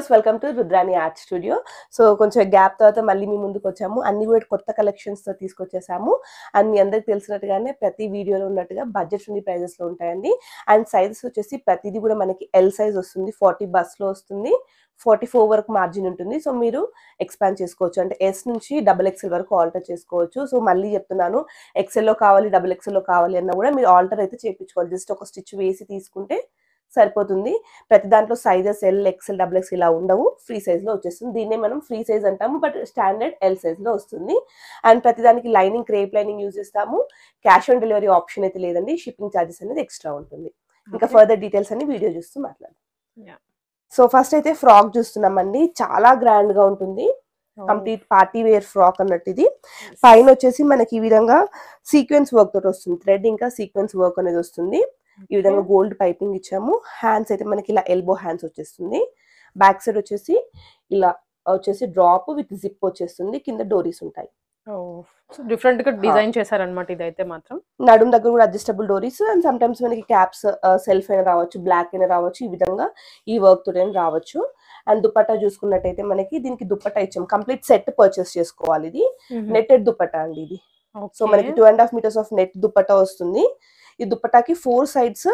Viewers welcome to Rudrani art studio so కొంచెం gap తర్వాత మళ్ళీ మీ ముందుకు వచ్చాము అన్ని కూడా కొత్త కలెక్షన్స్తో తీసుకొచ్చేసాము అండ్ మీ అందరికి తెలిసినట్టుగానే ప్రతి వీడియోలో ఉన్నట్టుగా బడ్జెట్ ఫ్రీ ప్రైజెస్లో ఉంటాయండి అండ్ సైజెస్ వచ్చేసి ప్రతిదీ కూడా మనకి ఎల్ సైజ్ వస్తుంది ఫార్టీ బస్లో వస్తుంది ఫార్టీ ఫోర్ వరకు మార్జిన్ ఉంటుంది సో మీరు ఎక్స్పాండ్ చేసుకోవచ్చు అంటే ఎస్ నుంచి డబుల్ ఎక్స్ఎల్ వరకు ఆల్టర్ చేసుకోవచ్చు సో మళ్ళీ చెప్తున్నాను ఎక్సెల్లో కావాలి డబుల్ ఎక్సెల్లో కావాలి అన్న కూడా మీరు ఆల్టర్ అయితే చేయించుకోవాలి జస్ట్ ఒక స్టిచ్ వేసి తీసుకుంటే సరిపోతుంది ప్రతి దాంట్లో sizes L XL double X ఇలా ఉండవు ఫ్రీ సైజ్లో వచ్చేస్తుంది దీన్నే మనం ఫ్రీ సైజ్ అంటాము బట్ స్టాండర్డ్ ఎల్ సైజ్లో వస్తుంది అండ్ ప్రతిదానికి లైనింగ్ క్రేప్ లైనింగ్ యూజ్ చేస్తాము క్యాష్ ఆన్ డెలివరీ ఆప్షన్ అయితే లేదండి షిప్పింగ్ ఛార్జెస్ అనేది ఎక్స్ట్రా ఉంటుంది ఇంకా ఫర్దర్ డీటెయిల్స్ అన్ని వీడియో చూస్తూ మాట్లాడదాం సో ఫస్ట్ అయితే ఫ్రాక్ చూస్తున్నామండి చాలా గ్రాండ్ గా ఉంటుంది కంప్లీట్ పార్టీ వేర్ ఫ్రాక్ అన్నట్టు ఇది పైన వచ్చేసి మనకి ఈ విధంగా సీక్వెన్స్ వర్క్ తోటి వస్తుంది థ్రెడ్ ఇంకా సీక్వెన్స్ వర్క్ అనేది వస్తుంది ఈ విధంగా గోల్డ్ పైపింగ్ ఇచ్చాము హ్యాండ్స్ అయితే మనకి ఇలా ఎల్బో హ్యాండ్స్ వచ్చేస్తుంది బ్యాక్ సైడ్ వచ్చేసి ఇలా వచ్చేసి డ్రాప్ విత్ జిప్ వచ్చేస్తుంది కింద డోరీస్ ఉంటాయి డిఫరెంట్ గా డిజైన్ చేశారనమాట ఇదైతే మాత్రం నడుం దగ్గర కూడా అడ్జస్టబుల్ డోరీస్ అండ్ సమ్ టైమ్స్ మనకి క్యాప్స్ సెల్ఫ్ అయినా రావచ్చు బ్లాక్ అయినా రావచ్చు ఈ విధంగా ఈ వర్క్ తోనే రావచ్చు అండ్ దుపట్టా చూసుకున్నట్టయితే మనకి దీనికి దుపట్టా ఇచ్చాం కంప్లీట్ సెట్ పర్చేస్ చేసుకోవాలి ఇది నెట్టెడ్ దుపట్టా అండి ఇది సో మనకి two and half meters of net dupatta వస్తుంది ఈ దుప్పటాకి ఫోర్ సైడ్స్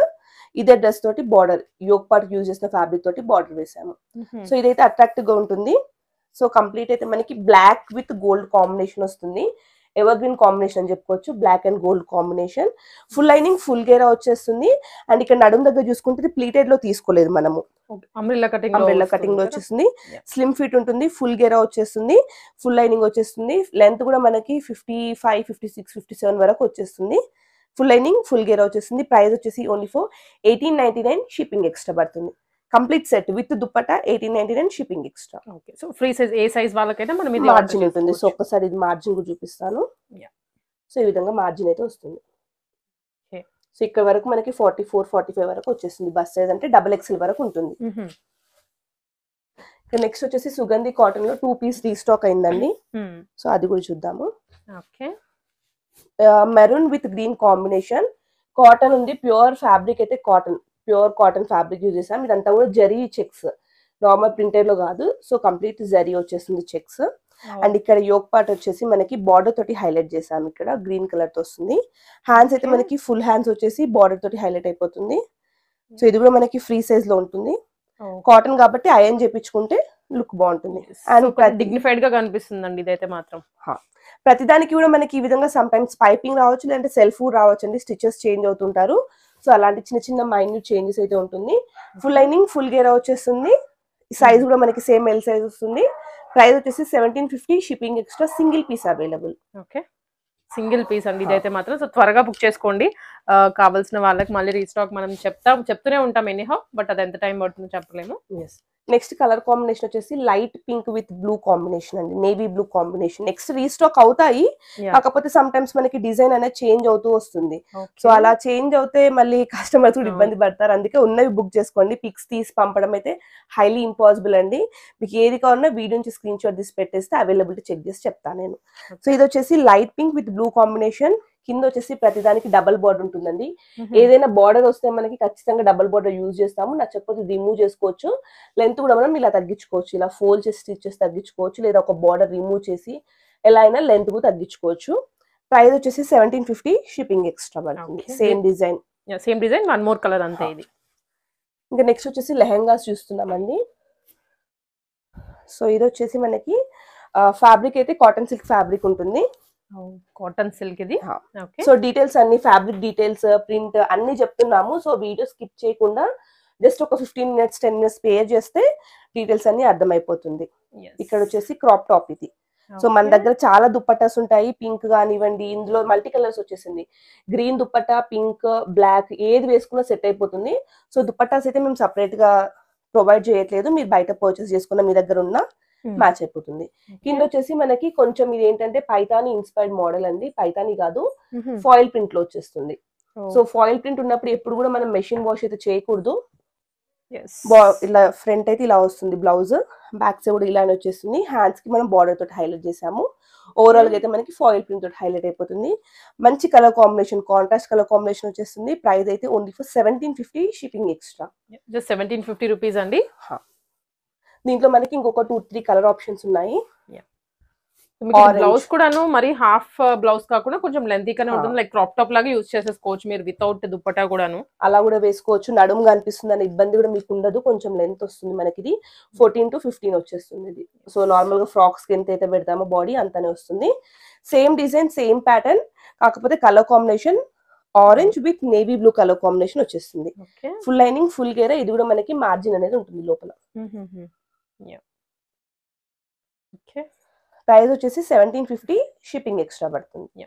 ఇదే డ్రెస్ తోటి బార్డర్ యోగ్ పార్ట్ యూజ్ చేసిన ఫ్యాబ్రిక్ తోటి బార్డర్ వేసాము సో ఇదైతే అట్రాక్టివ్ గా ఉంటుంది సో కంప్లీట్ అయితే మనకి బ్లాక్ విత్ గోల్డ్ కాంబినేషన్ వస్తుంది ఎవర్ గ్రీన్ కాంబినేషన్ అని చెప్పుకోవచ్చు black and gold combination full lining full గేరా వచ్చేస్తుంది అండ్ ఇక్కడ నడుము దగ్గర చూసుకుంటే ప్లీటెడ్ లో తీసుకోలేదు మనము అంబ్రెల్లా కటింగ్ లో వచ్చేస్తుంది స్లిమ్ ఫిట్ ఉంటుంది ఫుల్ గేరా వచ్చేస్తుంది ఫుల్ లైనింగ్ వచ్చేస్తుంది లెంత్ కూడా మనకి fifty five fifty six fifty seven వరకు వచ్చేస్తుంది ఫుల్ లైనింగ్ ఫుల్ గేర్ వచ్చేసింది ప్రైస్ వచ్చేసి only four eighteen ninety nine shipping extra పడుతుంది complete set with dupatta eighteen ninety nine shipping extra okay so free size ఏ సైజ్ వాళ్ళకైతే మనం ఇది మార్జిన్ ఉంటుంది సో ఒక్కసారి ఇది మార్జిన్ కూడా చూపిస్తాను సో ఈ విధంగా మార్జిన్ అయితే వస్తుంది సో ఇక్కడ వరకు మనకి ఫార్టీ ఫోర్ ఫార్టీ ఫైవ్ వరకు వచ్చేసింది బస్ సైజ్ అంటే డబల్ ఎక్స్ఎల్ వరకు ఉంటుంది నెక్స్ట్ వచ్చేసి సుగంధి కాటన్ లో టూ పీస్ రీస్టాక్ అయిందండి సో అది కూడా చూద్దాము okay maroon with green combination cotton ఉంది ప్యూర్ ఫ్యాబ్రిక్ అయితే cotton pure cotton fabric use చేసాం ఇదంతా కూడా జరీ చెక్స్ నార్మల్ ప్రింటెడ్ లో కాదు సో కంప్లీట్ జరీ వచ్చేసింది చెక్స్ అండ్ ఇక్కడ యోగ్ పార్ట్ వచ్చేసి మనకి బార్డర్ తోటి హైలైట్ చేసాం ఇక్కడ గ్రీన్ కలర్ తో వస్తుంది హ్యాండ్స్ అయితే మనకి ఫుల్ హ్యాండ్స్ వచ్చేసి బార్డర్ తోటి హైలైట్ అయిపోతుంది సో hmm. ఇది కూడా మనకి ఫ్రీ సైజ్ లో ఉంటుంది కాటన్ కాబట్టి అయన్ చేపించుకుంటే లుక్ బాగుంటుంది అండ్ డిగ్నిఫైడ్ గా కనిపిస్తుంది అండి ఇదైతే మాత్రం ప్రతిదానికి కూడా మనకి ఈ విధంగా సమ్ టైమ్స్ పైపింగ్ రావచ్చు లేదంటే సెల్ఫ్ రావచ్చు అండి స్టిచెస్ చేంజ్ అవుతుంటారు సో అలాంటి చిన్న చిన్న మైన్యూట్ చేంజెస్ అయితే ఉంటుంది ఫుల్ లైనింగ్ ఫుల్ గేర్ వచ్చేస్తుంది సైజ్ hmm. కూడా మనకి సేమ్ ఎల్ సైజ్ వస్తుంది ప్రైస్ వచ్చేసి seventeen fifty shipping extra single piece available okay single piece అండి ఇదైతే మాత్రం సో త్వరగా బుక్ చేసుకోండి కావాల్సిన వాళ్ళకి మళ్ళీ రీస్టాక్ మనం చెప్తాం చెప్తూనే ఉంటాం ఎనీహౌ బట్ అది ఎంత టైం పడుతుందో చెప్పలేము నెక్స్ట్ కలర్ కాంబినేషన్ వచ్చేసి light pink with blue combination అండి navy blue combination next restock అవుతాయి కాకపోతే సమ్ టైమ్స్ మనకి డిజైన్ అనేది చేంజ్ అవుతూ వస్తుంది సో అలా చేంజ్ అవుతే మళ్ళీ కస్టమర్స్ కూడా hmm. ఇబ్బంది పడతారు అందుకే ఉన్నవి బుక్ చేసుకోండి పిక్స్ తీసి పంపడం అయితే హైలీ ఇంపాసిబుల్ అండి మీకు ఏది కావాలన్నా వీడియో నుంచి స్క్రీన్ షాట్ తీసి పెట్టేస్తే అవైలబిలిటీ చెక్ చేసి చెప్తాను నేను సో ఇది వచ్చేసి light pink with blue combination కింద వచ్చేసి ప్రతిదానికి డబల్ బోర్డర్ ఉంటుందండి ఏదైనా బోర్డర్ వస్తే మనకి ఖచ్చితంగా డబల్ బోర్డర్ యూజ్ చేస్తాము నచ్చకపోతే రిమూవ్ చేసుకోవచ్చు లెంత్ కూడా మనం ఇలా తగ్గించుకోవచ్చు ఇలా ఫోల్డ్ చేసి స్టిచ్ చేసి తగ్గించుకోవచ్చు లేదా ఒక బార్డర్ రిమూవ్ చేసి ఎలా అయినా లెంత్ కూడా తగ్గించుకోవచ్చు ప్రైస్ వచ్చేసి సెవెంటీన్ ఫిఫ్టీ షిప్పింగ్ ఎక్స్ట్రా పడుతుంది same design same design one more colour అంతే ఇది ఇంకా నెక్స్ట్ వచ్చేసి లెహెంగాస్ చూస్తున్నామండి సో ఇది వచ్చేసి మనకి ఫ్యాబ్రిక్ అయితే కాటన్ సిల్క్ ఫ్యాబ్రిక్ ఉంటుంది కాటన్ సిల్క్ ఇది సో డీటెయిల్స్ అన్ని ఫ్యాబ్రిక్ డీటెయిల్స్ ప్రింట్ అన్ని చెప్తున్నాము సో వీడియో స్కిప్ చేయకుండా జస్ట్ ఒక fifteen minutes ten minutes pay చేస్తే డీటెయిల్స్ అన్ని అర్థమైపోతుంది ఇక్కడ వచ్చేసి క్రాప్ టాప్ ఇది సో మన దగ్గర చాలా దుప్పటాస్ ఉంటాయి పింక్ కానివ్వండి ఇందులో మల్టీ కలర్స్ వచ్చేసింది గ్రీన్ దుప్పటా పింక్ బ్లాక్ ఏది వేసుకున్నా సెట్ అయిపోతుంది సో దుప్పటాస్ అయితే మేము సపరేట్ గా ప్రొవైడ్ చేయట్లేదు మీరు బయట పర్చేస్ చేసుకున్న మీ దగ్గర ఉన్న Hmm. మ్యాచ్ అయిపోతుంది కింద వచ్చేసి మనకి కొంచెం ఇది ఏంటంటే పైతాని ఇన్స్పైర్డ్ మోడల్ అండి పైతాని కాదు ఫాయిల్ ప్రింట్ లో వచ్చేస్తుంది సో ఫాయిల్ ప్రింట్ ఉన్నప్పుడు ఎప్పుడు కూడా మనం మెషిన్ వాష్ అయితే చేయకూడదు ఇలా ఫ్రంట్ అయితే ఇలా వస్తుంది బ్లౌజ్ బ్యాక్ సైడ్ కూడా ఇలానే వచ్చేస్తుంది హ్యాండ్స్ కి మనం బార్డర్ తోటి హైలైట్ చేసాము ఓవరాల్ hmm. అయితే మనకి ఫాయిల్ ప్రింట్ తోటి హైలైట్ అయిపోతుంది మంచి colour combination contrast colour combination వచ్చేస్తుంది ప్రైస్ అయితే only for seventeen fifty shipping extra seventeen fifty rupees అండి దీంట్లో మనకి ఇంకొక టూ త్రీ కలర్ ఆప్షన్స్ ఉన్నాయి బ్లౌజ్ కూడాను మరి హాఫ్ బ్లౌజ్ uh, కాకుండా కొంచెం లెంతీగానే ఉంటుంది లైక్ క్రాప్ టాప్ లాగా యూజ్ చేసేసుకోవచ్చు మీరు వితౌట్ దుప్పటా కూడాను అలా కూడా వేసుకోవచ్చు నడుము కనిపిస్తుంది అనే ఇబ్బంది కూడా మీకు ఉండదు కొంచెం లెంత్ వస్తుంది మనకి ఇది ఫోర్టీన్ టు ఫిఫ్టీన్ వచ్చేస్తుంది ఇది సో నార్మల్ గా ఫ్రాక్స్ కి ఎంత అయితే పెడతామో బాడీ అంతనే వస్తుంది సేమ్ డిజైన్ సేమ్ ప్యాటర్న్ కాకపోతే colour combination orange with navy blue colour combination వచ్చేస్తుంది ఫుల్ లైనింగ్ ఫుల్ గేరా ఇది కూడా మనకి మార్జిన్ అనేది ఉంటుంది లోపల mm-hmm. ఓకే ప్రైస్ వచ్చేసి సెవెంటీన్ ఫిఫ్టీ షిప్పింగ్ ఎక్స్ట్రా పడుతుంది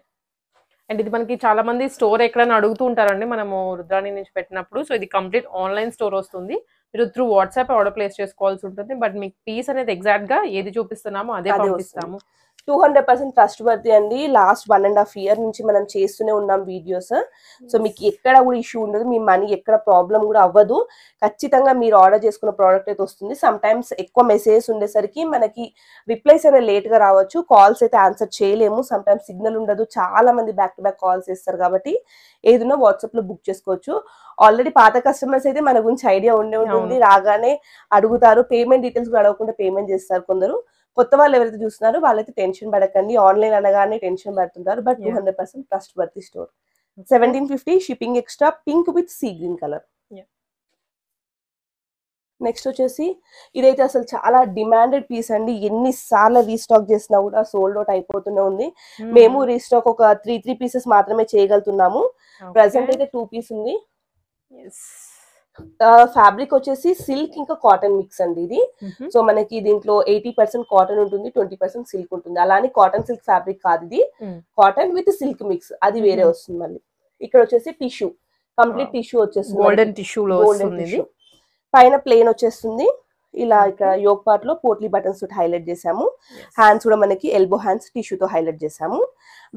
అండ్ ఇది మనకి చాలా మంది స్టోర్ ఎక్కడైనా అడుగుతూ ఉంటారండి మనము రుద్రాణి నుంచి పెట్టినప్పుడు సో ఇది కంప్లీట్ ఆన్లైన్ స్టోర్ వస్తుంది మీరు త్రూ వాట్సాప్ ఆర్డర్ ప్లేస్ చేసుకోవాల్సి ఉంటుంది బట్ మీకు పీస్ అనేది ఎగ్జాక్ట్ గా ఏది చూపిస్తున్నామో అదే పంపిస్తాము two hundred percent trustworthy అండి last one and half year నుంచి మనం చేస్తూనే ఉన్నాం వీడియోస్ సో మీకు ఎక్కడ కూడా ఇష్యూ ఉండదు మీ మనీ ఎక్కడ ప్రాబ్లం కూడా అవ్వదు ఖచ్చితంగా మీరు ఆర్డర్ చేసుకున్న ప్రోడక్ట్ అయితే వస్తుంది సమ్ టైమ్స్ ఎక్కువ మెసేజెస్ ఉండేసరికి మనకి రిప్లైస్ అనేది లేట్గా రావచ్చు కాల్స్ అయితే ఆన్సర్ చేయలేము సమ్ టైమ్స్ సిగ్నల్ ఉండదు చాలా మంది బ్యాక్ టు బ్యాక్ కాల్స్ చేస్తారు కాబట్టి ఏదైనా వాట్సాప్లో బుక్ చేసుకోవచ్చు ఆల్రెడీ పాత కస్టమర్స్ అయితే మన గురించి ఐడియా ఉండే ఉంటుంది రాగానే అడుగుతారు పేమెంట్ డీటెయిల్స్ కూడా అడగకుండా పేమెంట్ చేస్తారు కొందరు కొత్త వాళ్ళు ఎవరైతే చూస్తున్నారో వాళ్ళైతే టెన్షన్ పడకండి ఆన్లైన్ అనగానే టెన్షన్ పడుతుంటారు but two hundred percent trust worth store seventeen fifty shipping extra pink with sea green colour next వచ్చేసి ఇదైతే అసలు చాలా డిమాండెడ్ పీస్ అండి ఎన్నిసార్లు రీస్టాక్ చేసినా కూడా సోల్డ్ అవుట్ అయిపోతూనే ఉంది hmm. మేము రీస్టాక్ ఒక త్రీ త్రీ పీసెస్ మాత్రమే చేయగలుగుతున్నాము ప్రజెంట్ అయితే టూ పీస్ ఉంది ఫ్యాబ్రిక్ వచ్చేసి సిల్క్ ఇంకా కాటన్ మిక్స్ అండి ఇది సో మనకి దీంట్లో ఎయిటీ పర్సెంట్ కాటన్ ఉంటుంది ట్వంటీ పర్సెంట్ సిల్క్ ఉంటుంది అలానే కాటన్ సిల్క్ ఫ్యాబ్రిక్ కాదు ఇది కాటన్ విత్ సిల్క్ మిక్స్ అది వేరే వస్తుంది మళ్ళీ ఇక్కడ వచ్చేసి టిష్యూ కంప్లీట్ టిష్యూ వచ్చేస్తుంది గోల్డెన్ టిష్యూలో పైన ప్లేన్ వచ్చేస్తుంది ఇలా ఇక్కడ యోగ్ పార్ట్ లో పోట్లీ బటన్స్ తోటి హైలైట్ చేసాము హ్యాండ్స్ కూడా మనకి ఎల్బో హ్యాండ్స్ టిష్యూతో హైలైట్ చేసాము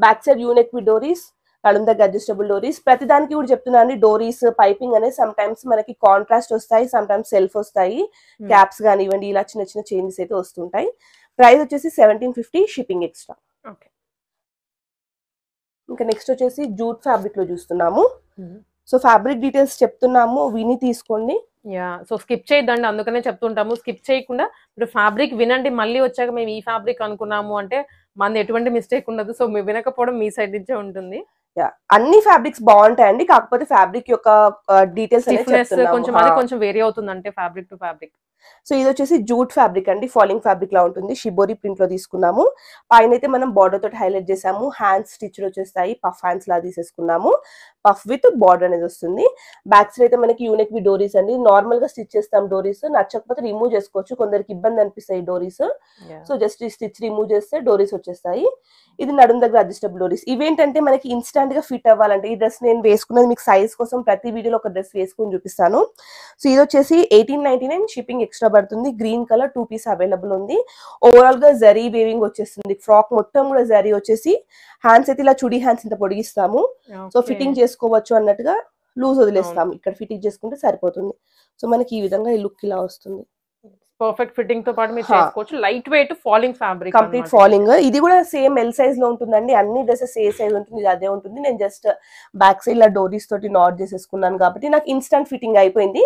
బ్యాక్ సైడ్ యూనెక్ విడోరీస్ కళ్ళ దగ్గర అడ్జస్టబుల్ డోరీస్ ప్రతిదానికి కూడా చెప్తున్నాను డోరీస్ పైపింగ్ అనేది సమ్ టైమ్స్ మనకి కాంట్రాస్ట్ వస్తాయి సమ్ టైమ్స్ సెల్ఫ్ వస్తాయి క్యాప్స్ hmm. కానివ్వండి ఇలా చిన్న చిన్న చేంజెస్ అయితే వస్తుంటాయి ప్రైస్ వచ్చేసి seventeen fifty shipping extra okay ఇంకా నెక్స్ట్ వచ్చేసి జూట్ ఫ్యాబ్రిక్ లో చూస్తున్నాము సో ఫ్యాబ్రిక్ డీటెయిల్స్ చెప్తున్నాము విని తీసుకోండి యా సో స్కిప్ చేయద్దండి అందుకనే చెప్తుంటాము స్కిప్ చేయకుండా మీరు ఫ్యాబ్రిక్ వినండి మళ్ళీ వచ్చాక మేము ఈ ఫ్యాబ్రిక్ అనుకున్నాము అంటే మన ఎటువంటి మిస్టేక్ ఉండదు సో మేము వినకపోవడం మీ సైడ్ నుంచే ఉంటుంది అన్ని ఫ్యాబ్రిక్స్ బాగుంటాయండి కాకపోతే ఫ్యాబ్రిక్ యొక్క డీటెయిల్స్ కొంచెం వేరే అవుతుంది ఫ్యాబ్రిక్ టు ఫ్యాబ్రిక్ సో ఇది వచ్చేసి జూట్ ఫ్యాబ్రిక్ అండి ఫాలింగ్ ఫ్యాబ్రిక్ లా ఉంటుంది షిబోరి ప్రింట్ లో తీసుకున్నాము పైన అయితే మనం బార్డర్ తోటి హైలైట్ చేసాము హ్యాండ్స్ స్టిచ్ వచ్చేస్తాయి పఫ్ హ్యాండ్స్ లా తీసేసుకున్నాము పఫ్ విత్ బార్డర్ అనేది వస్తుంది బ్యాక్ సైడ్ అయితే మనకి యూనిక్ వి డోరీస్ అండి నార్మల్ గా స్టిచ్ చేస్తాం డోరీస్ నచ్చకపోతే రిమూవ్ చేసుకోవచ్చు కొందరికి ఇబ్బంది అనిపిస్తాయి డోరీస్ సో జస్ట్ ఈ స్టిచ్ రిమూవ్ చేస్తే డోరీస్ వచ్చేస్తాయి ఇది నడుం దగ్గర అడ్జస్టబుల్ డోరీస్ ఇవేంటంటే మనకి ఇన్స్టాంట్ గా ఫిట్ అవ్వాలంటే ఈ డ్రెస్ నేను వేసుకున్నది మీకు సైజ్ కోసం ప్రతి వీడియోలో ఒక డ్రెస్ వేసుకుని చూపిస్తాను సో ఇది వచ్చేసి eighteen ninety nine shipping extra పడుతుంది green colour two piece available ఉంది ఓవరాల్ గా జరీ వేవింగ్ వచ్చేస్తుంది ఫ్రాక్ మొత్తం కూడా జరీ వచ్చేసి హ్యాండ్స్ అయితే ఇలా చుడి హ్యాండ్స్ ఇంత పొడిగిస్తాము సో ఫిట్టింగ్ చేసి చేసుకోవచ్చు అన్నట్టుగా లూజ్ వదిలేస్తాం ఇక్కడ ఫిట్టింగ్ చేసుకుంటే సరిపోతుంది సో మనకి ఈ విధంగా ఈ లుక్ ఇలా వస్తుంది పర్ఫెక్ట్ ఫిట్టింగ్ తో పాటు మీరు చేసుకోవచ్చు light weight falling fabric complete falling ఇది కూడా సేమ్ ఎల్ సైజ్ లో ఉంటుందండి అన్ని డ్రెస్సెస్ ఏ సైజ్ ఉంటుంది ఇది అదే ఉంటుంది నేను జస్ట్ బ్యాక్ సైడ్ లా డోరీస్ తోటి నాట్ చేసేసుకున్నాను కాబట్టి నాకు ఇన్స్టంట్ ఫిట్టింగ్ అయిపోయింది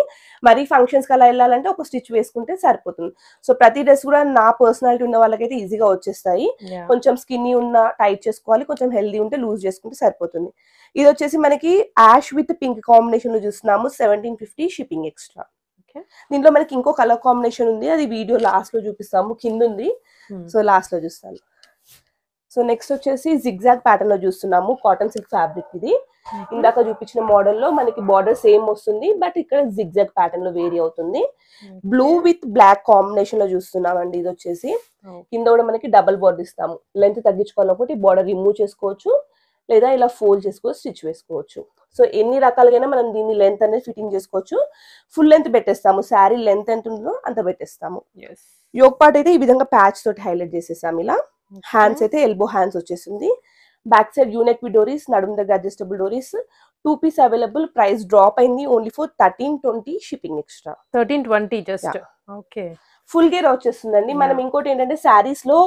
మరి ఫంక్షన్స్ కి అలా వెళ్ళాలంటే ఒక స్టిచ్ వేసుకుంటే సరిపోతుంది సో ప్రతి డ్రెస్ కూడా నా పర్సనాలిటీ ఉన్న వాళ్ళకైతే ఈజీగా వచ్చేస్తాయి కొంచెం స్కిన్ ఉన్న టైట్ చేసుకోవాలి కొంచెం హెల్దీ ఉంటే లూజ్ చేసుకుంటే సరిపోతుంది ఇది వచ్చేసి మనకి యాష్ విత్ పింక్ కాంబినేషన్ లో చూస్తున్నాము సెవెంటీన్ ఫిఫ్టీ షిప్పింగ్ ఎక్స్ట్రా దీంట్లో మనకి ఇంకో కలర్ కాంబినేషన్ ఉంది అది వీడియో లాస్ట్ లో చూపిస్తాము కింద ఉంది hmm. సో లాస్ట్ లో చూస్తాను సో నెక్స్ట్ వచ్చేసి జిగ్జాగ్ ప్యాటర్న్ లో చూస్తున్నాము కాటన్ సిల్క్ ఫ్యాబ్రిక్ ఇది hmm. ఇందాక చూపించిన మోడల్లో మనకి బార్డర్ సేమ్ వస్తుంది బట్ ఇక్కడ జిగ్జాగ్ ప్యాటర్న్ లో వేరీ అవుతుంది బ్లూ విత్ బ్లాక్ కాంబినేషన్ లో చూస్తున్నాం అండి ఇది వచ్చేసి కింద కూడా మనకి డబల్ బార్డర్ ఇస్తాము లెంత్ ఒకటి బార్డర్ రిమూవ్ చేసుకోవచ్చు లేదా ఇలా ఫోల్డ్ చేసుకోవచ్చు స్టిచ్ వేసుకోవచ్చు సో ఎన్ని రకాలుగా మనం దీన్ని లెంత్ అనేది ఫిట్టింగ్ చేసుకోవచ్చు ఫుల్ లెంత్ పెట్టేస్తాము శారీ లెంత్ ఎంత ఉందో అంత పెట్టేస్తాము యోగ్ పార్ట్ అయితే ఈ విధంగా ప్యాచ్ తోటి హైలైట్ చేసేసాము ఇలా హ్యాండ్స్ అయితే ఎల్బో హ్యాండ్స్ వచ్చేసింది బ్యాక్ సైడ్ యూనెక్ డోరీస్ నడుము దగ్గర అడ్జస్టబుల్ డోరీస్ two piece available price drop అయింది only four thirteen twenty shipping extra thirteen twenty just okay full గేర్ వచ్చేస్తుందండి మనం ఇంకోటి ఏంటంటే శారీస్ లో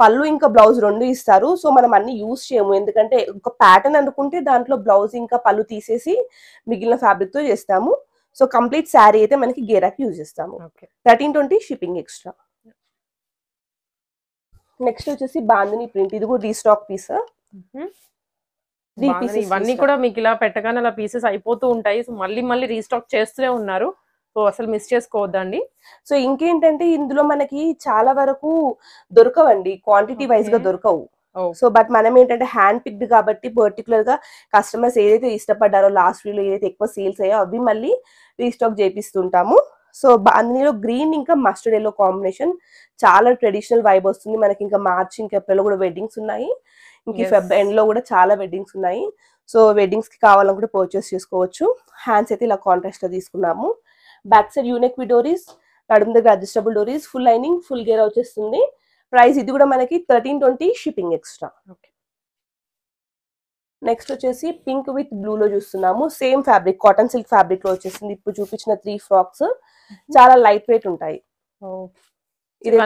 పళ్ళు ఇంకా బ్లౌజ్ రెండు ఇస్తారు సో మనం అన్ని యూస్ చేయము ఎందుకంటే ఒక ప్యాటర్న్ అనుకుంటే దాంట్లో బ్లౌజ్ ఇంకా పళ్ళు తీసేసి మిగిలిన ఫ్యాబ్రిక్ తో చేస్తాము సో కంప్లీట్ శారీ అయితే మనకి గేరాకి యూజ్ చేస్తాము thirteen twenty shipping extra next వచ్చేసి బాందిని ప్రింట్ ఇది కూడా రీస్టాక్ పీస్ ఇవన్నీ కూడా మీకు ఇలా పెట్టగానే అలా పీసెస్ అయిపోతూ ఉంటాయి సో మళ్ళీ మళ్ళీ రీస్టాక్ చేస్తూనే ఉన్నారు అసలు మిస్ చేసుకోవద్దండి సో ఇంకేంటంటే ఇందులో మనకి చాలా వరకు దొరకవండి క్వాంటిటీ వైజ్ గా దొరకవు సో బట్ మనం ఏంటంటే హ్యాండ్ పిక్డ్ కాబట్టి పర్టికులర్ గా కస్టమర్స్ ఏదైతే ఇష్టపడ్డారో లాస్ట్ లో ఏదైతే ఎక్కువ సేల్స్ అయ్యో అవి మళ్ళీ రీస్టాక్ చేపిస్తుంటాము సో అందులో గ్రీన్ ఇంకా మస్టర్డ్ ఎల్లో కాంబినేషన్ చాలా ట్రెడిషనల్ వైబ్ వస్తుంది మనకి ఇంకా మార్చ్ ఇంకా ఏప్రిల్ కూడా వెడ్డింగ్స్ ఉన్నాయి ఇంక ఫెబ్ ఎండ్ లో కూడా చాలా వెడ్డింగ్స్ ఉన్నాయి సో వెడ్డింగ్స్ కి కావాలని కూడా పర్చేస్ చేసుకోవచ్చు హ్యాండ్స్ అయితే ఇలా కాంట్రాస్ట్ లో తీసుకున్నాము బ్యాక్ సైడ్ యూనెక్ డోరీస్ నడుమ దగ్గర అడ్జస్టబుల్ డోరీస్ ఫుల్ లైనింగ్ ఫుల్ గేర్ వచ్చేస్తుంది ప్రైస్ ఇది కూడా మనకి thirteen twenty shipping extra next వచ్చేసి పింక్ విత్ బ్లూ లో చూస్తున్నాము same fabric cotton silk fabric లో వచ్చేసింది ఇప్పుడు చూపించిన త్రీ ఫ్రాక్స్ mm-hmm. చాలా లైట్ వెయిట్ ఉంటాయి ఇది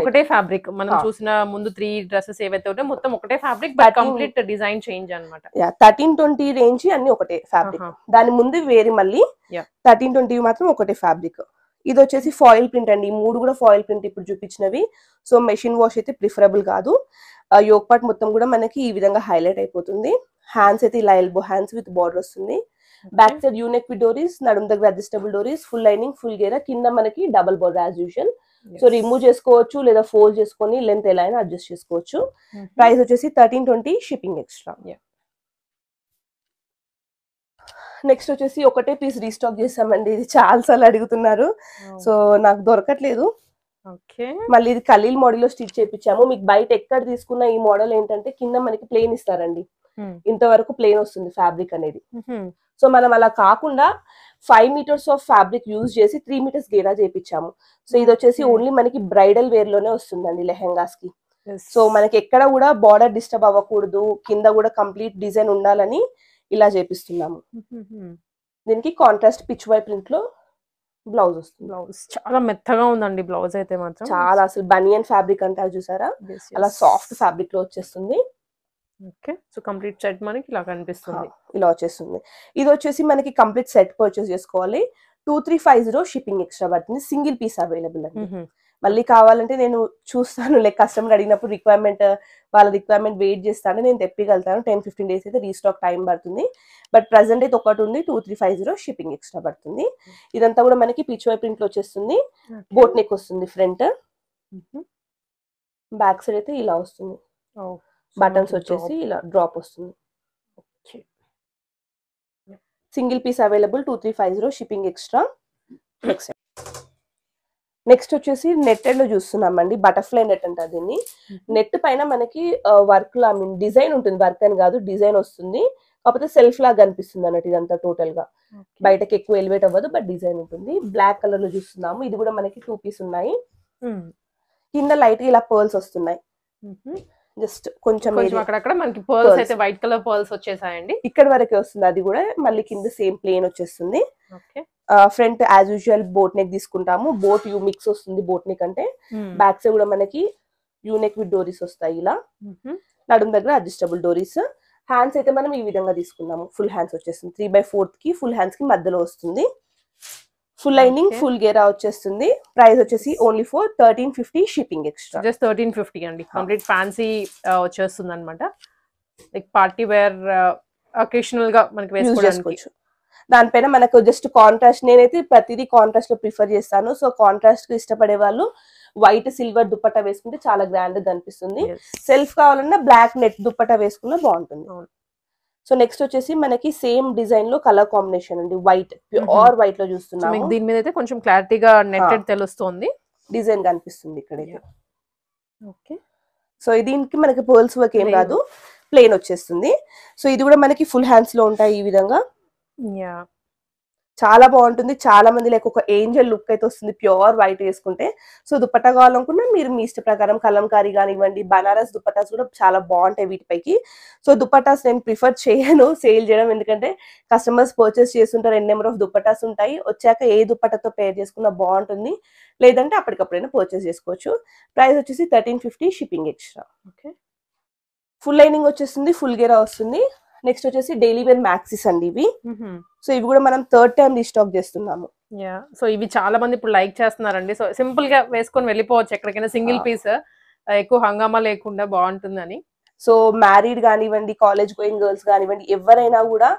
ఒకటే ఫాబ్రిక్ మనం చూసిన ముందు త్రీ డ్రెస్సెస్ ఏవైతే మొత్తం ఒకటే ఫ్యాబ్రిక్ కంప్లీట్ డిజైన్ చేంజ్ అనమాట థర్టీన్ ట్వంటీ రేంజ్ అన్ని ఒకటే ఫ్యాబ్రిక్ దాని ముందు వేరే మళ్ళీ థర్టీన్ ట్వంటీ మాత్రం ఒకటే ఫాబ్రిక్ ఇది వచ్చేసి ఫాయిల్ ప్రింట్ అండి మూడు కూడా ఫాయిల్ ప్రింట్ ఇప్పుడు చూపించినవి సో మెషిన్ వాష్ అయితే ప్రిఫరబుల్ కాదు యోగ్ పార్ట్ మొత్తం కూడా మనకి ఈ విధంగా హైలైట్ అయిపోతుంది హ్యాండ్స్ అయితే ఇలా ఎల్బో హ్యాండ్స్ విత్ బార్డర్ వస్తుంది బ్యాక్ సైడ్ యూనెక్ విత్ డోరీస్ నడుము దగ్గర అడ్జస్టబుల్ డోరీస్ ఫుల్ లైనింగ్ ఫుల్ గేరా కింద మనకి double border as usual so remove చేసుకోవచ్చు లేదా ఫోల్డ్ చేసుకొని లెంత్ ఎలా అయినా అడ్జస్ట్ చేసుకోవచ్చు ప్రైస్ mm-hmm. వచ్చేసి thirteen twenty shipping extra next వచ్చేసి ఒకటే పీస్ రీస్టాక్ చేసామండి ఇది చాలా సార్లు అడుగుతున్నారు oh. సో నాకు దొరకట్లేదు మళ్ళీ ఇది ఖలీల్ మోడల్ లో స్టిచ్ చేయించాము మీకు బయట ఎక్కడ తీసుకున్న ఈ మోడల్ ఏంటంటే కింద మనకి ప్లేన్ ఇస్తారండి hmm. ఇంతవరకు ప్లేన్ వస్తుంది ఫ్యాబ్రిక్ అనేది mm-hmm. సో మనం అలా కాకుండా five metres of fabric use చేసి త్రీ మీటర్స్ గేరా చేయించాము సో ఇది వచ్చేసి hmm. ఓన్లీ మనకి బ్రైడల్ వేర్ లోనే వస్తుందండి లెహెంగాస్ కి సో మనకి ఎక్కడ కూడా బార్డర్ డిస్టర్బ్ అవ్వకూడదు కింద కూడా కంప్లీట్ డిజైన్ ఉండాలని ఇలా చేపిస్తున్నాము mm-hmm. దీనికి కాంట్రాస్ట్ పిచ్ వై ప్రింట్ లో బ్లౌజ్ వస్తుంది బ్లౌజ్ చాలా మెత్తగా ఉందండి బ్లౌజ్ అయితే మాత్రం చాలా అసలు బనియన్ ఫ్యాబ్రిక్ అంటారు చూసారా అలా సాఫ్ట్ ఫ్యాబ్రిక్ లో వచ్చేస్తుంది ఓకే సో కంప్లీట్ సెట్ మనకి ఇలా కనిపిస్తుంది ఇలా వచ్చేస్తుంది ఇది వచ్చేసి మనకి కంప్లీట్ సెట్ పర్చేస్ చేసుకోవాలి two three five zero shipping extra పడుతుంది సింగిల్ పీస్ అవైలబుల్ అండి మళ్ళీ కావాలంటే నేను చూస్తాను లైక్ కస్టమర్ అడిగినప్పుడు రిక్వైర్మెంట్ వాళ్ళ రిక్వైర్మెంట్ వెయిట్ చేస్తాను నేను తెప్పగలుగుతాను టెన్ ఫిఫ్టీన్ డేస్ అయితే రీస్టాక్ టైం పడుతుంది బట్ ప్రజెంట్ అయితే ఒకటి ఉంది two three five zero shipping extra పడుతుంది ఇదంతా కూడా మనకి పిచ్ వై ప్రింట్ లో వచ్చేస్తుంది బోట్ నెక్ వస్తుంది ఫ్రంట్ బ్యాక్ సైడ్ అయితే ఇలా వస్తుంది బటన్స్ వచ్చేసి ఇలా డ్రాప్ వస్తుంది single piece available two three five zero shipping extra next next వచ్చేసి నెట్టెడ్ లో చూస్తున్నామండి బటర్ఫ్లై నెట్ అంటే దీన్ని నెట్ mm-hmm. పైన మనకి వర్క్ లా మీన్ డిజైన్ ఉంటుంది వర్క్ అని కాదు డిజైన్ వస్తుంది కాకపోతే సెల్ఫ్ లాగా అనిపిస్తుంది అన్నట్టు ఇదంతా టోటల్ గా బయటకి ఎక్కువ ఎలివేట్ అవ్వదు బట్ డిజైన్ ఉంటుంది బ్లాక్ కలర్ లో చూస్తున్నాము ఇది కూడా మనకి టూ పీస్ ఉన్నాయి hmm. కింద లైట్ గా ఇలా పర్ల్స్ వస్తున్నాయి mm-hmm. జస్ట్ కొంచెం అక్కడక్కడ మనకి పర్ల్స్ అయితే వైట్ కలర్ పర్ల్స్ వచ్చేసాయండి ఇక్కడ వరకే వస్తుంది అది కూడా మళ్ళీ కింద సేమ్ ప్లేన్ వచ్చేస్తుంది front as usual boat neck తీసుకుంటాము బోట్ యూ మిక్స్ వస్తుంది బోట్ నెక్ అంటే బ్యాక్ hmm. సైడ్ కూడా మనకి యూనెక్ విత్ డోరీస్ వస్తాయి ఇలా నడుము దగ్గర అడ్జస్టబుల్ డోరీస్ హ్యాండ్స్ అయితే మనం ఈ విధంగా తీసుకున్నాము ఫుల్ హ్యాండ్స్ వచ్చేస్తుంది త్రీ బై ఫోర్త్ కి ఫుల్ హ్యాండ్స్ కి మధ్యలో వస్తుంది ఫుల్ లైనింగ్ ఫుల్ గేరా వచ్చేస్తుంది ప్రైస్ వచ్చేసి only four thirteen fifty shipping extra just thirteen fifty అండి కంప్లీట్ ఫ్యాన్సీ వచ్చేస్తుంది అనమాట లైక్ పార్టీ వేర్ అకేషనల్ గా మనకి వేసుకోవచ్చు దానిపైన మనకు జస్ట్ కాంట్రాస్ట్ నేనైతే ప్రతిదీ కాంట్రాస్ట్ లో ప్రిఫర్ చేస్తాను సో కాంట్రాస్ట్ ఇష్టపడే వాళ్ళు వైట్ సిల్వర్ దుప్పట వేసుకుంటే చాలా గ్రాండ్ గా కనిపిస్తుంది సెల్ఫ్ కావాలన్నా బ్లాక్ నెట్ దుప్పట వేసుకున్నా బాగుంటుంది సో నెక్స్ట్ వచ్చేసి మనకి సేమ్ డిజైన్ లో కలర్ కాంబినేషన్ అండి వైట్ ప్యూర్ వైట్ లో చూస్తున్నాం దీని మీద అయితే కొంచెం క్లారిటీగా నెట్టెడ్ తెలుస్తుంది డిజైన్ కనిపిస్తుంది ఇక్కడ ఓకే సో దీనికి మనకి పర్ల్స్ వర్క్ ఏం రాదు ప్లేన్ వచ్చేస్తుంది సో ఇది కూడా మనకి ఫుల్ హ్యాండ్స్ లో ఉంటాయి ఈ విధంగా చాలా బాగుంటుంది చాలా మంది లైక్ ఒక ఏంజల్ లుక్ అయితే వస్తుంది ప్యూర్ వైట్ వేసుకుంటే సో దుప్పట్ట కావాలనుకున్నా మీరు మీ ఇష్ట ప్రకారం కలంకారీ కానివ్వండి బనారస్ దుప్పటాస్ కూడా చాలా బాగుంటాయి వీటిపైకి సో దుప్పటాస్ నేను ప్రిఫర్ చేయను సేల్ చేయడం ఎందుకంటే కస్టమర్స్ పర్చేస్ చేస్తుంటారు ఎన్ని నెంబర్ ఆఫ్ దుప్పటాస్ ఉంటాయి వచ్చాక ఏ దుప్పటతో పేర్ చేసుకున్నా బాగుంటుంది లేదంటే అప్పటికప్పుడైనా పర్చేస్ చేసుకోవచ్చు ప్రైస్ వచ్చేసి thirteen fifty shipping extra okay full lining వచ్చేస్తుంది ఫుల్ గేరా వస్తుంది నెక్స్ట్ వచ్చేసి డైలీ వేర్ మ్యాక్సిస్ అండి ఇవి సో ఇవి కూడా మనం థర్డ్ టైం రీస్టాక్ చేస్తున్నాము సో ఇవి చాలా మంది ఇప్పుడు లైక్ చేస్తున్నారండి సో సింపుల్ గా వేసుకొని వెళ్ళిపోవచ్చు ఎక్కడికైనా సింగిల్ పీస్ ఎక్కువ హంగామా లేకుండా బాగుంటుందని సో మ్యారీడ్ కానివ్వండి కాలేజ్ గోయింగ్ గర్ల్స్ కానివ్వండి ఎవరైనా కూడా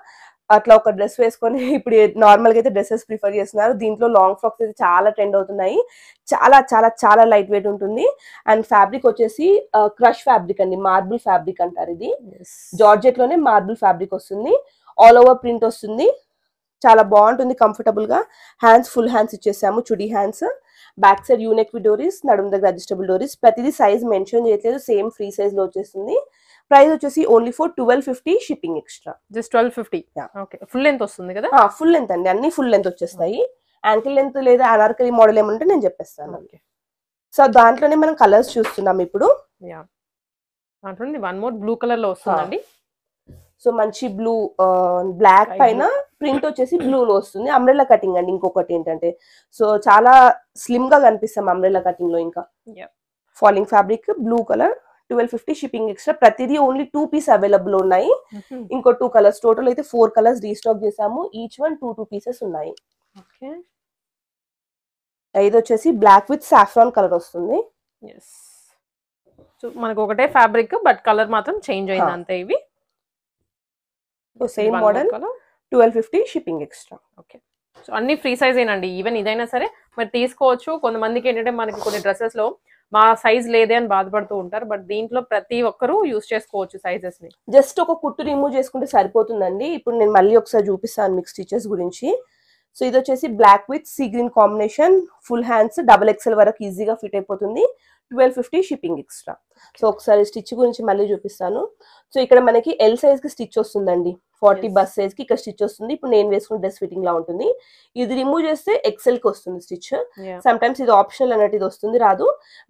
అట్లా ఒక డ్రెస్ వేసుకొని ఇప్పుడు నార్మల్గా అయితే డ్రెస్సెస్ ప్రిఫర్ చేస్తున్నారు దీంట్లో లాంగ్ ఫ్రాక్స్ అయితే చాలా ట్రెండ్ అవుతున్నాయి చాలా చాలా చాలా లైట్ వెయిట్ ఉంటుంది అండ్ ఫ్యాబ్రిక్ వచ్చేసి క్రష్ ఫ్యాబ్రిక్ అండి మార్బుల్ ఫ్యాబ్రిక్ అంటారు ఇది జార్జెట్ లోనే మార్బుల్ ఫ్యాబ్రిక్ వస్తుంది ఆల్ ఓవర్ ప్రింట్ వస్తుంది చాలా బాగుంటుంది కంఫర్టబుల్ గా హ్యాండ్స్ ఫుల్ హ్యాండ్స్ ఇచ్చేసాము చుడి హ్యాండ్స్ బ్యాక్ సైడ్ యూనెక్ డోరీస్ నడుము దగ్గర అడ్జస్టబుల్ డోరీస్ ప్రతిదీ సైజ్ మెన్షన్ చేయట్లేదు సేమ్ ఫ్రీ సైజ్ లో వచ్చేస్తుంది ప్రైస్ వచ్చేసి only four twelve fifty shipping extra just twelve fifty okay full length వస్తుంది కదా ఫుల్ లెంత్ అండి అన్ని ఫుల్ లెంత్ వచ్చేస్తాయి యాంకిల్ లెంత్ లేదా అనార్కలి మోడల్ ఏమంటే నేను చెప్పేస్తాను సో దాంట్లోనే మనం కలర్స్ చూస్తున్నాం ఇప్పుడు వన్ బ్లూ వస్తుందండి సో మంచి బ్లూ బ్లాక్ పైన ప్రింట్ వచ్చేసి బ్లూలో వస్తుంది అంబ్రెల్లా కటింగ్ అండి ఇంకొకటి ఏంటంటే సో చాలా స్లిమ్ గా కనిపిస్తాం అంబ్రెల్లా కటింగ్ లో ఇంకా falling fabric blue colour twelve fifty shipping extra ప్రతిదీ ఓన్లీ టూ పీస్ అవైలబుల్ ఉన్నాయి ఇంకో టూ కలర్స్ టోటల్ అయితే ఫోర్ కలర్స్ రీస్టాక్ చేసాము each one two two pieces ఉన్నాయి ఇది వచ్చేసి బ్లాక్ విత్ సాఫ్రాన్ కలర్ వస్తుంది మనకు ఒకటే ఫ్యాబ్రిక్ బట్ కలర్ మాత్రం చేంజ్ అయింది అంతే ఇవి same model twelve fifty shipping extra okay so అన్ని ఫ్రీ సైజ్ ఏనండి ఈవెన్ ఇదైనా సరే మరి తీసుకోవచ్చు కొంతమందికి ఏంటంటే మనకి కొన్ని డ్రెస్సెస్ లో మా సైజ్ లేదే అని బాధపడుతూ ఉంటారు బట్ దీంట్లో ప్రతి ఒక్కరూ యూస్ చేసుకోవచ్చు సైజెస్ ని జస్ట్ ఒక కుట్టు రిమూవ్ చేసుకుంటే సరిపోతుందండి ఇప్పుడు నేను మళ్ళీ ఒకసారి చూపిస్తాను మీకు స్టిచెస్ గురించి సో ఇది వచ్చేసి black with sea green combination full hands double XL వరకు ఈజీగా ఫిట్ అయిపోతుంది twelve fifty shipping extra so ఒకసారి స్టిచ్ గురించి మళ్ళీ చూపిస్తాను సో ఇక్కడ మనకి ఎల్ సైజ్ కి స్టిచ్ వస్తుందండి ఫార్టీ బస్ సైజ్ కి ఇక్కడ స్టిచ్ వస్తుంది ఇప్పుడు నేను వేసుకున్న డ్రెస్ ఫిట్టింగ్ లా ఉంటుంది ఇది రిమూవ్ చేస్తే ఎక్సెల్ కి వస్తుంది స్టిచ్ సమ్ టైమ్స్ ఇది ఆప్షనల్ అన్నట్టు ఇది వస్తుంది రాదు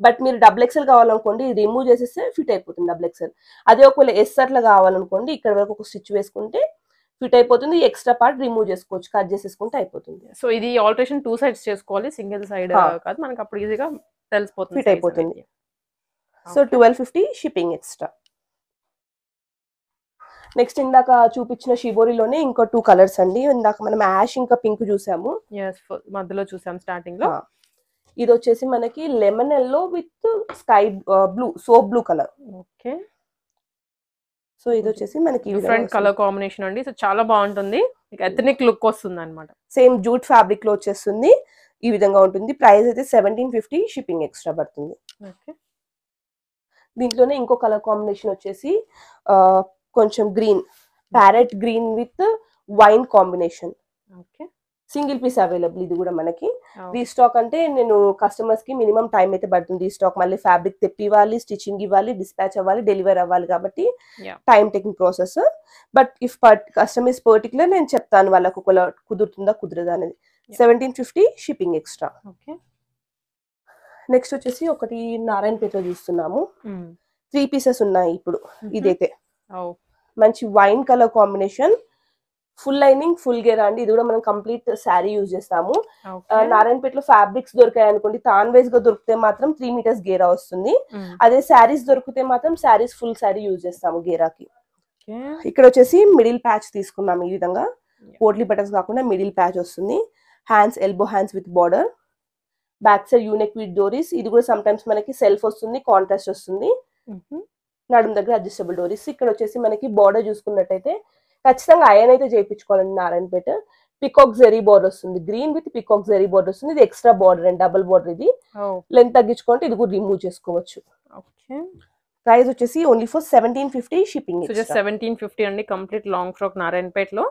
బట్ మీరు డబుల్ ఎక్సెల్ కావాలనుకోండి ఇది రిమూవ్ చేసేస్తే ఫిట్ అయిపోతుంది డబుల్ ఎక్సెల్ అదే ఒకవేళ ఎస్ అట్లా కావాలనుకోండి ఇక్కడ వరకు ఒక స్టిచ్ వేసుకుంటే ఫిట్ అయిపోతుంది ఎక్స్ట్రా పార్ట్ రిమూవ్ చేసుకోవచ్చు కట్ చేసేసుకుంటే అయిపోతుంది సో ఇది ఆల్టరేషన్ టూ సైడ్స్ చేసుకోవాలి సింగిల్ సైడ్ కాదు మనకి అప్పుడు ఈజీగా తెలిసిపోతుంది ఫిట్ అయిపోతుంది so twelve fifty shipping extra next ఇందాక చూపించిన షిబోరిలోనే ఇంకో టూ కలర్స్ అండి ఇందాక మనం యాష్ ఇంకా పింక్ చూసాము మధ్యలో చూసాము స్టార్టింగ్ లో ఇది వచ్చేసి మనకి lemon yellow with sky blue so blue colour okay so ఇది వచ్చేసి మనకి డిఫరెంట్ కలర్ కాంబినేషన్ అండి సో చాలా బాగుంటుంది ఎథనిక్ లుక్ వస్తుంది అనమాట సేమ్ జూట్ ఫ్యాబ్రిక్ లో వచ్చేస్తుంది ఈ విధంగా ఉంటుంది ప్రైస్ అయితే సెవెంటీన్ ఫిఫ్టీ షిప్పింగ్ ఎక్స్ట్రా పడుతుంది దీంట్లోనే ఇంకో కలర్ కాంబినేషన్ వచ్చేసి కొంచెం green parrot green with wine combination okay single piece available ఇది కూడా మనకి రీస్టాక్ అంటే నేను కస్టమర్స్ కి మినిమం టైం అయితే పడుతుంది రీస్టాక్ మళ్ళీ ఫ్యాబ్రిక్ తెప్పివ్వాలి స్టిచ్చింగ్ ఇవ్వాలి డిస్పాచ్ అవ్వాలి డెలివర్ అవ్వాలి కాబట్టి time taking process but if customers particular నేను చెప్తాను వాళ్ళకు కుదురుతుందా కుదరదా అనేది seventeen fifty shipping extra okay next వచ్చేసి ఒకటి నారాయణపేటలో చూస్తున్నాము త్రీ hmm. పీసెస్ ఉన్నాయి ఇప్పుడు mm-hmm. ఇదైతే oh. మంచి wine colour combination full lining full గేర్ అండి ఇది కూడా మనం కంప్లీట్ శారీ యూజ్ చేస్తాము నారాయణపేటలో ఫ్యాబ్రిక్స్ దొరికాయి అనుకోండి తాన్ వైజ్ గా దొరికితే మాత్రం త్రీ మీటర్స్ గేరా వస్తుంది hmm. అదే శారీస్ దొరికితే మాత్రం శారీస్ ఫుల్ శారీ యూజ్ చేస్తాము గేరాకి ఇక్కడ వచ్చేసి మిడిల్ ప్యాచ్ తీసుకున్నాము ఈ విధంగా పోట్లీ బటన్స్ కాకుండా మిడిల్ ప్యాచ్ వస్తుంది hands elbow hands with border back side U neck with డోరీస్ ఇది కూడా సమ్టైమ్స్ మనకి సెల్ఫ్ వస్తుంది కాంట్రాస్ట్ వస్తుంది mm-hmm. నడుము దగ్గర అడ్జస్టబుల్ డోరీస్ ఇక్కడ వచ్చేసి మనకి బార్డర్ చూసుకున్నట్టయితే ఖచ్చితంగా అయన్ అయితే చేయించుకోవాలండి నారాయణపేట పికాక్ జెరీ బార్డర్ వస్తుంది green with peacock zari border వస్తుంది ఇది extra border and double border ఇది లెంత్ oh. తగ్గించుకుంటే ఇది కూడా రిమూవ్ చేసుకోవచ్చు ప్రైస్ వచ్చేసి only for seventeen fifty shipping seventeen fifty అండి కంప్లీట్ లాంగ్ ఫ్రాక్ నారాయణపేటలో